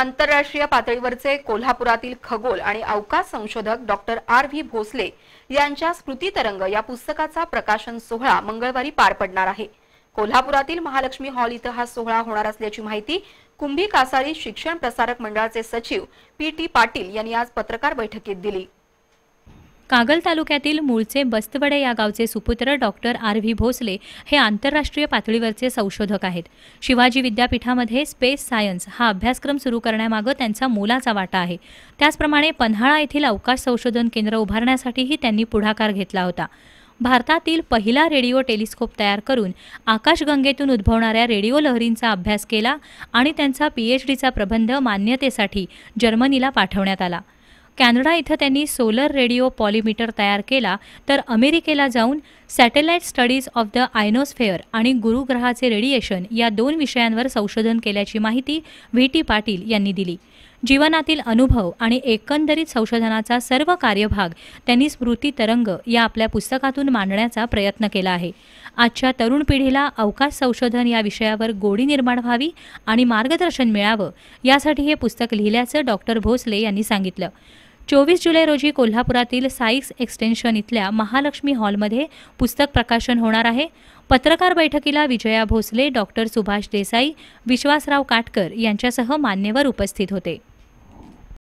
आंतरराष्ट्रीय पातळीवरचे कोल्हापुरातील खगोल आणि अवकाश संशोधक डॉक्टर आर व्ही भोसले यांच्या स्मृती तरंग या पुस्तकाचा प्रकाशन सोहळा मंगळवारी पार पडणार आहे कोल्हापुरातील महालक्ष्मी हॉल इथं हा सोहळा होणार असल्याची माहिती कुंभी कासारी शिक्षण प्रसारक मंडळाचे सचिव पी टी पाटील यांनी आज पत्रकार बैठकीत दिली कागल तालुक्यातील मूळचे बस्तवडे या गावचे सुपुत्र डॉक्टर आर व्ही भोसले हे आंतरराष्ट्रीय पातळीवरचे संशोधक आहेत शिवाजी विद्यापीठामध्ये स्पेस सायन्स हा अभ्यासक्रम सुरू करण्यामागं त्यांचा मोलाचा वाटा आहे त्याचप्रमाणे पन्हाळा येथील अवकाश संशोधन केंद्र उभारण्यासाठीही त्यांनी पुढाकार घेतला होता भारतातील पहिला रेडिओ टेलिस्कोप तयार करून आकाशगंगेतून उद्भवणाऱ्या रेडिओ लहरींचा अभ्यास केला आणि त्यांचा पी एच डीचा प्रबंध मान्यतेसाठी जर्मनीला पाठवण्यात आला कॅनडा इथं त्यांनी सोलर रेडिओ पॉलिमीटर तयार केला तर अमेरिकेला जाऊन satellite studies of the ionosphere आणि गुरुग्रहाचे रेडिएशन या दोन विषयांवर संशोधन केल्याची माहिती व्ही टी पाटील यांनी दिली जीवनातील अनुभव आणि एकंदरीत संशोधनाचा सर्व कार्यभाग त्यांनी स्मृती तरंग या आपल्या पुस्तकातून मांडण्याचा प्रयत्न केला आहे आजच्या तरुण पिढीला अवकाश संशोधन या विषयावर गोडी निर्माण व्हावी आणि मार्गदर्शन मिळावं यासाठी हे पुस्तक लिहिल्याचं डॉक्टर भोसले यांनी सांगितलं चोवीस जुलै रोजी कोल्हापुरातील साईक्स एक्सटेन्शन इथल्या महालक्ष्मी हॉलमध्ये पुस्तक प्रकाशन होणार आहे पत्रकार बैठकीला विजया भोसले डॉक्टर सुभाष देसाई विश्वासराव काटकर यांच्यासह मान्यवर उपस्थित होते